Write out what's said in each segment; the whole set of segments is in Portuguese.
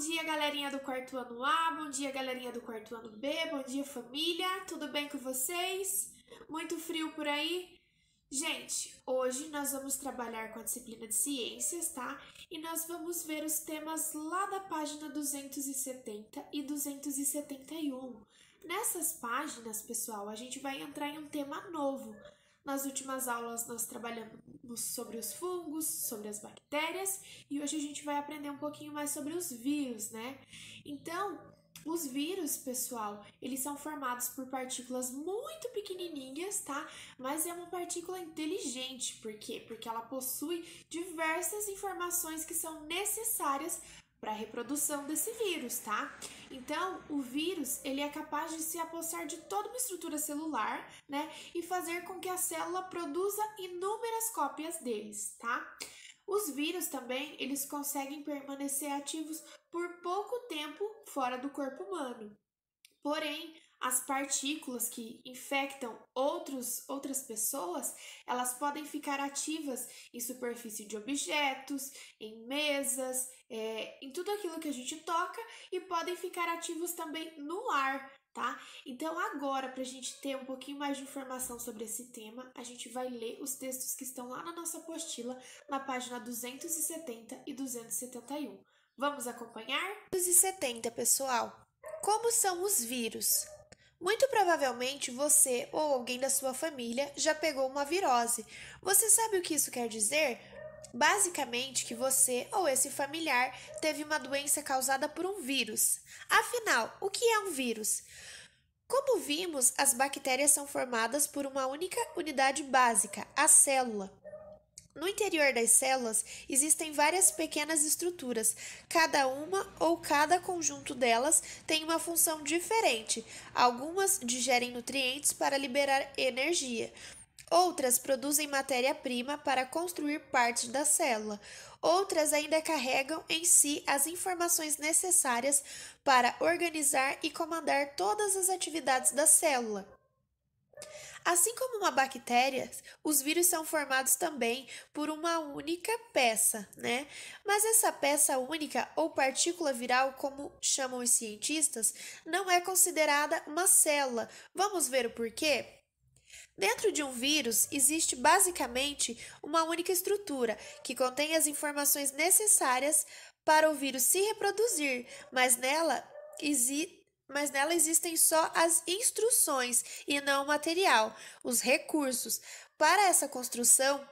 Bom dia, galerinha do quarto ano A, bom dia, galerinha do quarto ano B, bom dia, família, tudo bem com vocês? Muito frio por aí? Gente, hoje nós vamos trabalhar com a disciplina de ciências, tá? E nós vamos ver os temas lá da página 270 e 271. Nessas páginas, pessoal, a gente vai entrar em um tema novo, nas últimas aulas nós trabalhamos sobre os fungos, sobre as bactérias e hoje a gente vai aprender um pouquinho mais sobre os vírus, né? Então, os vírus, pessoal, eles são formados por partículas muito pequenininhas, tá? Mas é uma partícula inteligente, por quê? Porque ela possui diversas informações que são necessárias para a reprodução desse vírus, tá? Então, o vírus, ele é capaz de se apossar de toda uma estrutura celular, né, e fazer com que a célula produza inúmeras cópias deles, tá? Os vírus também, eles conseguem permanecer ativos por pouco tempo fora do corpo humano. Porém, as partículas que infectam outros, outras pessoas, elas podem ficar ativas em superfície de objetos, em mesas, é, em tudo aquilo que a gente toca e podem ficar ativos também no ar, tá? Então agora, para a gente ter um pouquinho mais de informação sobre esse tema, a gente vai ler os textos que estão lá na nossa apostila, na página 270 e 271. Vamos acompanhar? 270, pessoal. Como são os vírus? Muito provavelmente você ou alguém da sua família já pegou uma virose. Você sabe o que isso quer dizer? Basicamente, que você ou esse familiar teve uma doença causada por um vírus. Afinal, o que é um vírus? Como vimos, as bactérias são formadas por uma única unidade básica, a célula. No interior das células existem várias pequenas estruturas. Cada uma ou cada conjunto delas tem uma função diferente. Algumas digerem nutrientes para liberar energia. Outras produzem matéria-prima para construir partes da célula. Outras ainda carregam em si as informações necessárias para organizar e comandar todas as atividades da célula. Assim como uma bactéria, os vírus são formados também por uma única peça, né? Mas essa peça única ou partícula viral, como chamam os cientistas, não é considerada uma célula. Vamos ver o porquê? Dentro de um vírus existe basicamente uma única estrutura que contém as informações necessárias para o vírus se reproduzir, mas nela existe mas nela existem só as instruções e não o material, os recursos. Para essa construção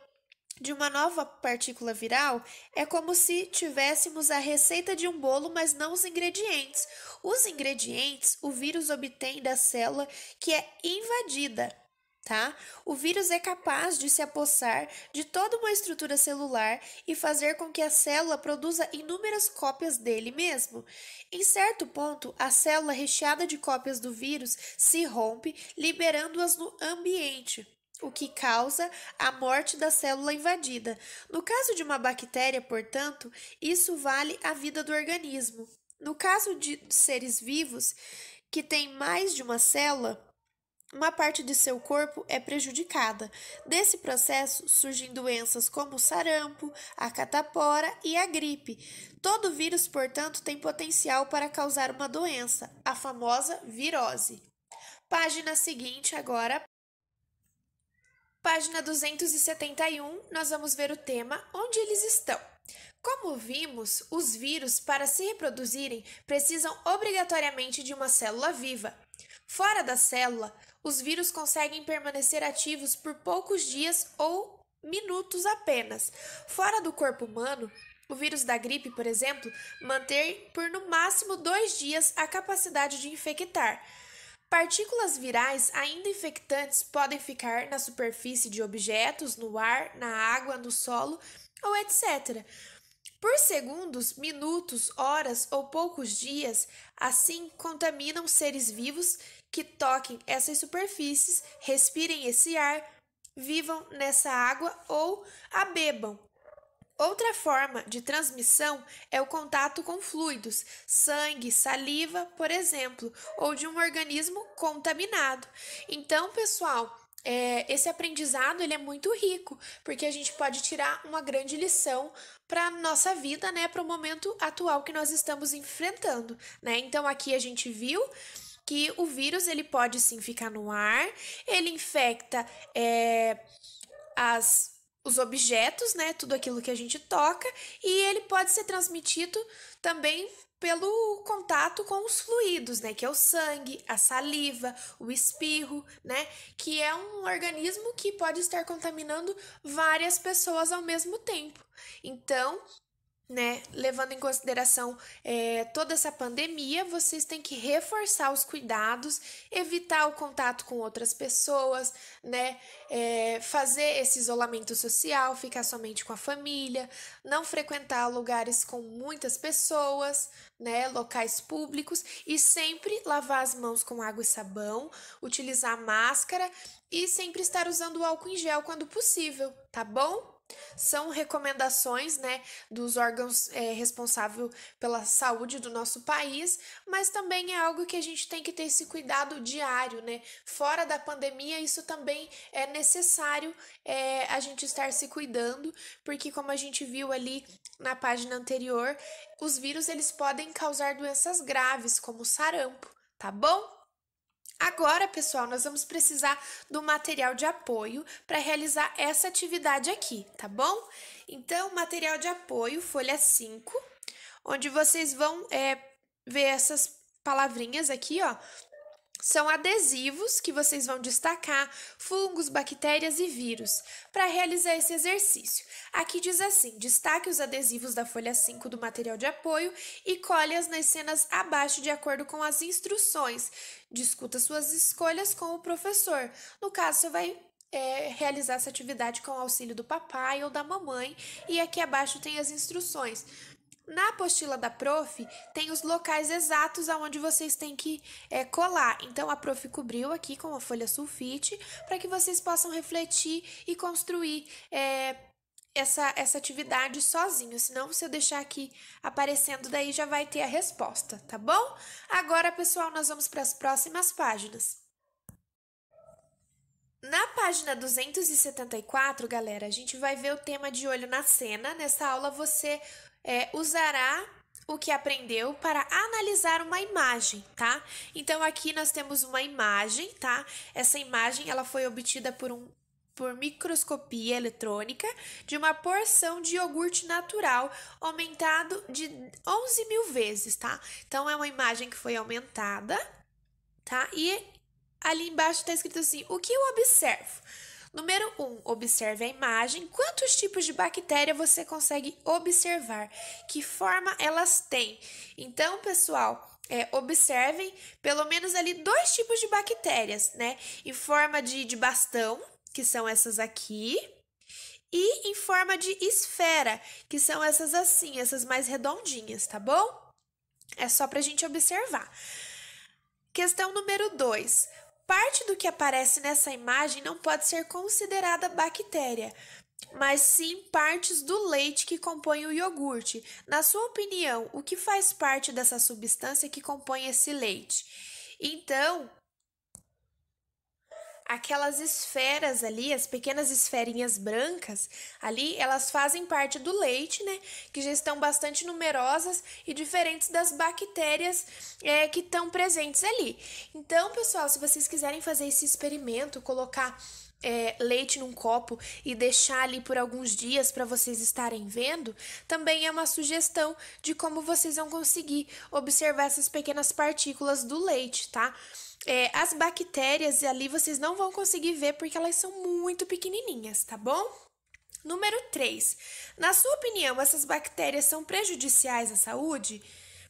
de uma nova partícula viral, é como se tivéssemos a receita de um bolo, mas não os ingredientes. Os ingredientes o vírus obtém da célula que é invadida tá? O vírus é capaz de se apossar de toda uma estrutura celular e fazer com que a célula produza inúmeras cópias dele mesmo. Em certo ponto, a célula recheada de cópias do vírus se rompe, liberando-as no ambiente. O que causa a morte da célula invadida. No caso de uma bactéria, portanto, isso vale a vida do organismo. No caso de seres vivos que têm mais de uma célula, uma parte de seu corpo é prejudicada. Desse processo surgem doenças como o sarampo, a catapora e a gripe. Todo vírus, portanto, tem potencial para causar uma doença, a famosa virose. Página seguinte agora. Página 271, nós vamos ver o tema Onde eles estão. Como vimos, os vírus, para se reproduzirem, precisam obrigatoriamente de uma célula viva. Fora da célula, os vírus conseguem permanecer ativos por poucos dias ou minutos apenas. Fora do corpo humano, o vírus da gripe, por exemplo, mantém por no máximo dois dias a capacidade de infectar. Partículas virais ainda infectantes podem ficar na superfície de objetos, no ar, na água, no solo ou etc. Por segundos, minutos, horas ou poucos dias, assim contaminam seres vivos que toquem essas superfícies, respirem esse ar, vivam nessa água ou a bebam. Outra forma de transmissão é o contato com fluidos, sangue, saliva, por exemplo, ou de um organismo contaminado. Então, pessoal, é, esse aprendizado ele é muito rico, porque a gente pode tirar uma grande lição para nossa vida, né, para o momento atual que nós estamos enfrentando, né? Então aqui a gente viu que o vírus ele pode sim ficar no ar, ele infecta é, as os objetos, né, tudo aquilo que a gente toca, e ele pode ser transmitido também pelo contato com os fluidos, né? Que é o sangue, a saliva, o espirro, né? Que é um organismo que pode estar contaminando várias pessoas ao mesmo tempo. Então, né? Levando em consideração é, toda essa pandemia, vocês têm que reforçar os cuidados, evitar o contato com outras pessoas, né? É, fazer esse isolamento social, ficar somente com a família, não frequentar lugares com muitas pessoas, né? Locais públicos e sempre lavar as mãos com água e sabão, utilizar máscara e sempre estar usando álcool em gel quando possível, tá bom? São recomendações né, dos órgãos é, responsáveis pela saúde do nosso país, mas também é algo que a gente tem que ter esse cuidado diário, né? Fora da pandemia, isso também é necessário é, a gente estar se cuidando, porque como a gente viu ali na página anterior, os vírus eles podem causar doenças graves, como sarampo, tá bom? Agora, pessoal, nós vamos precisar do material de apoio para realizar essa atividade aqui, tá bom? Então, material de apoio, folha 5, onde vocês vão é, ver essas palavrinhas aqui, ó, são adesivos que vocês vão destacar fungos, bactérias e vírus para realizar esse exercício. Aqui diz assim: destaque os adesivos da folha 5 do material de apoio e colhe-as nas cenas abaixo de acordo com as instruções. Discuta suas escolhas com o professor. No caso, você vai é, realizar essa atividade com o auxílio do papai ou da mamãe, e aqui abaixo tem as instruções. Na apostila da prof, tem os locais exatos aonde vocês têm que é, colar. Então, a prof cobriu aqui com a folha sulfite para que vocês possam refletir e construir é, essa, essa atividade sozinho. Senão, se eu deixar aqui aparecendo, daí já vai ter a resposta, tá bom? Agora, pessoal, nós vamos para as próximas páginas. Na página 274, galera, a gente vai ver o tema de olho na cena. Nessa aula você é, usará o que aprendeu para analisar uma imagem, tá? Então aqui nós temos uma imagem, tá? Essa imagem ela foi obtida por um por microscopia eletrônica de uma porção de iogurte natural aumentado de 11 mil vezes, tá? Então é uma imagem que foi aumentada, tá? E ali embaixo está escrito assim: o que eu observo? Número 1. Um, observe a imagem. Quantos tipos de bactéria você consegue observar? Que forma elas têm? Então, pessoal, é, observem pelo menos ali dois tipos de bactérias, né? Em forma de, de bastão, que são essas aqui, e em forma de esfera, que são essas assim, essas mais redondinhas, tá bom? É só para a gente observar. Questão número 2. Parte do que aparece nessa imagem não pode ser considerada bactéria, mas sim partes do leite que compõem o iogurte. Na sua opinião, o que faz parte dessa substância que compõe esse leite? Então, aquelas esferas ali, as pequenas esferinhas brancas ali, elas fazem parte do leite, né? Que já estão bastante numerosas e diferentes das bactérias é, que estão presentes ali. Então, pessoal, se vocês quiserem fazer esse experimento, colocar é, leite num copo e deixar ali por alguns dias para vocês estarem vendo, também é uma sugestão de como vocês vão conseguir observar essas pequenas partículas do leite, tá? É, as bactérias ali vocês não vão conseguir ver porque elas são muito pequenininhas, tá bom? Número 3. Na sua opinião, essas bactérias são prejudiciais à saúde?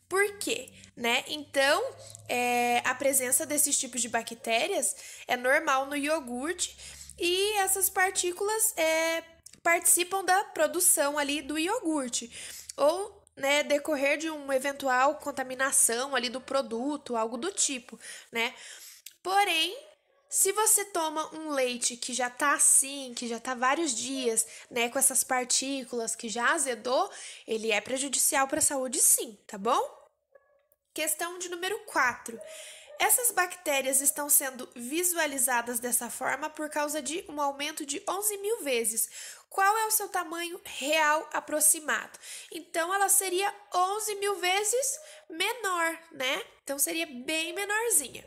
Por quê? Né? Então, é, a presença desses tipos de bactérias é normal no iogurte e essas partículas é, participam da produção ali do iogurte. Ou né, decorrer de uma eventual contaminação ali do produto, algo do tipo, né? Porém, se você toma um leite que já tá assim, que já tá vários dias, né, com essas partículas, que já azedou, ele é prejudicial para a saúde sim, tá bom? Questão de número 4. Essas bactérias estão sendo visualizadas dessa forma por causa de um aumento de 11 mil vezes, qual é o seu tamanho real aproximado. Então, ela seria 11 mil vezes menor, né? Então, seria bem menorzinha.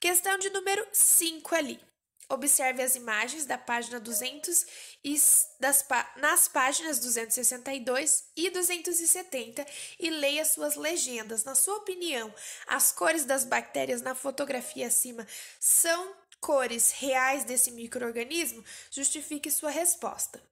Questão de número 5 ali. Observe as imagens da página 200 e das, nas páginas 262 e 270 e leia suas legendas. Na sua opinião, as cores das bactérias na fotografia acima são cores reais desse microorganismo justifique sua resposta.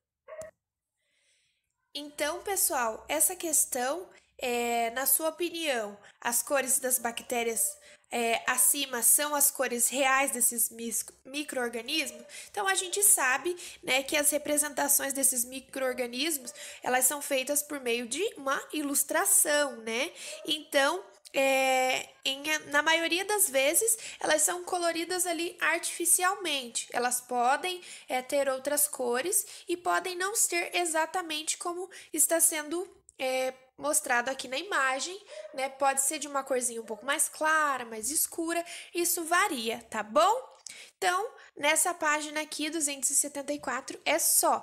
Então, pessoal, essa questão é, na sua opinião, as cores das bactérias é, acima são as cores reais desses micro micro-organismos? Então a gente sabe, né, que as representações desses microorganismos elas são feitas por meio de uma ilustração, né? Então é, em, na maioria das vezes, elas são coloridas ali artificialmente. Elas podem é, ter outras cores e podem não ser exatamente como está sendo é, mostrado aqui na imagem, né? Pode ser de uma corzinha um pouco mais clara, mais escura, isso varia, tá bom? Então, nessa página aqui, 274, é só.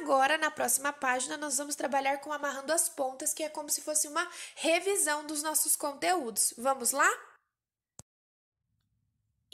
Agora, na próxima página, nós vamos trabalhar com amarrando as pontas, que é como se fosse uma revisão dos nossos conteúdos. Vamos lá?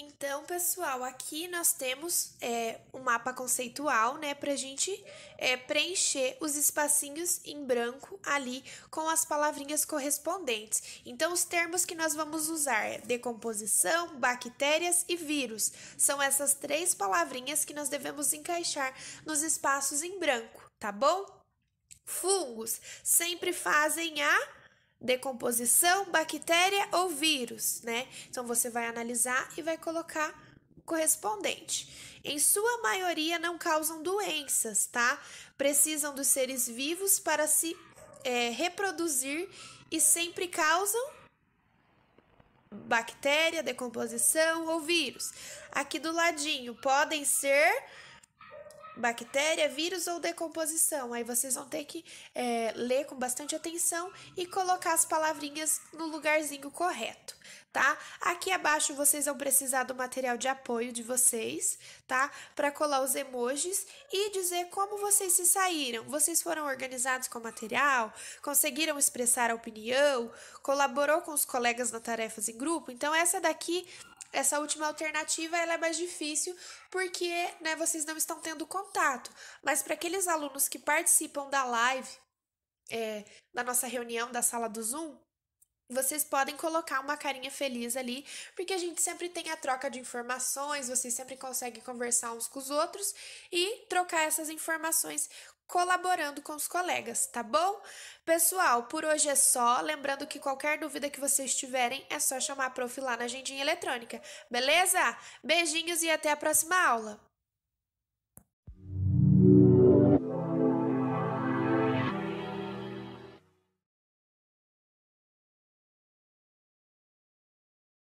Então, pessoal, aqui nós temos é, um mapa conceitual, né, para a gente é, preencher os espacinhos em branco ali com as palavrinhas correspondentes. Então, os termos que nós vamos usar é decomposição, bactérias e vírus. São essas três palavrinhas que nós devemos encaixar nos espaços em branco, tá bom? Fungos sempre fazem a decomposição, bactéria ou vírus, né? Então você vai analisar e vai colocar o correspondente. Em sua maioria não causam doenças, tá? Precisam dos seres vivos para se é, reproduzir e sempre causam bactéria, decomposição ou vírus. Aqui do ladinho podem ser bactéria, vírus ou decomposição. Aí vocês vão ter que é, ler com bastante atenção e colocar as palavrinhas no lugarzinho correto, tá? Aqui abaixo vocês vão precisar do material de apoio de vocês, tá? Para colar os emojis e dizer como vocês se saíram. Vocês foram organizados com o material? Conseguiram expressar a opinião? Colaborou com os colegas na tarefas em grupo? Então essa daqui essa última alternativa ela é mais difícil porque né, vocês não estão tendo contato. Mas para aqueles alunos que participam da live, é, da nossa reunião da sala do Zoom, vocês podem colocar uma carinha feliz ali, porque a gente sempre tem a troca de informações, vocês sempre conseguem conversar uns com os outros e trocar essas informações colaborando com os colegas, tá bom? Pessoal, por hoje é só. Lembrando que qualquer dúvida que vocês tiverem é só chamar a prof lá na agendinha eletrônica, beleza? Beijinhos e até a próxima aula!